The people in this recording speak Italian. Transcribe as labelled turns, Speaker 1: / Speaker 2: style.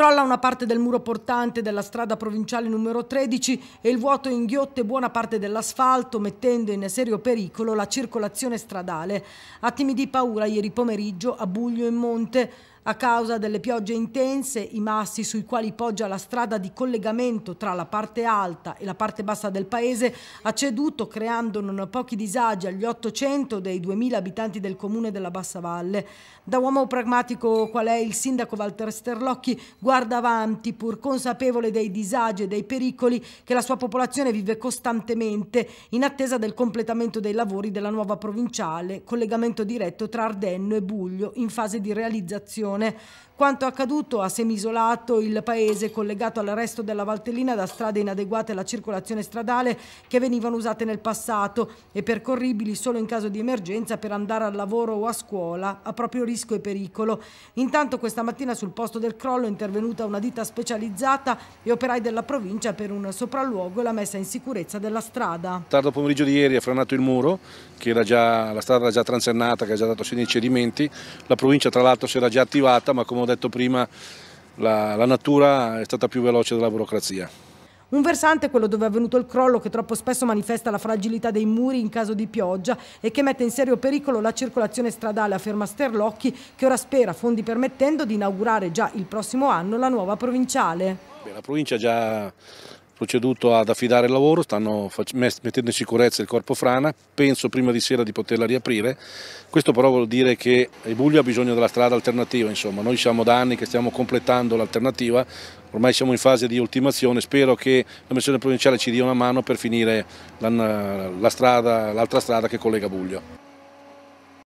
Speaker 1: Crolla una parte del muro portante della strada provinciale numero 13 e il vuoto inghiotte buona parte dell'asfalto, mettendo in serio pericolo la circolazione stradale. Attimi di paura ieri pomeriggio a Buglio in Monte. A causa delle piogge intense, i massi sui quali poggia la strada di collegamento tra la parte alta e la parte bassa del paese ha ceduto, creando non pochi disagi agli 800 dei 2000 abitanti del comune della Bassa Valle. Da uomo pragmatico qual è il sindaco Walter Sterlocchi, guarda avanti, pur consapevole dei disagi e dei pericoli che la sua popolazione vive costantemente, in attesa del completamento dei lavori della nuova provinciale, collegamento diretto tra Ardenno e Buglio in fase di realizzazione. をね Quanto accaduto ha semisolato il paese collegato al resto della Valtellina da strade inadeguate alla circolazione stradale che venivano usate nel passato e percorribili solo in caso di emergenza per andare al lavoro o a scuola a proprio rischio e pericolo. Intanto questa mattina sul posto del crollo è intervenuta una ditta specializzata e operai della provincia per un sopralluogo e la messa in sicurezza della strada.
Speaker 2: Tardo pomeriggio di ieri ha frenato il muro, che era già, la strada era già transennata, che ha già dato segni ai cedimenti. La provincia tra l'altro si era già attivata ma come detto prima, la, la natura è stata più veloce della burocrazia.
Speaker 1: Un versante è quello dove è avvenuto il crollo che troppo spesso manifesta la fragilità dei muri in caso di pioggia e che mette in serio pericolo la circolazione stradale, a ferma Sterlocchi, che ora spera, fondi permettendo, di inaugurare già il prossimo anno la nuova provinciale.
Speaker 2: la provincia già proceduto ad affidare il lavoro, stanno mettendo in sicurezza il corpo frana, penso prima di sera di poterla riaprire, questo però vuol dire che Ibuglio ha bisogno della strada alternativa, insomma noi siamo da anni che stiamo completando l'alternativa, ormai siamo in fase di ultimazione, spero che la missione provinciale ci dia una mano per finire l'altra la strada, strada che collega Buglio.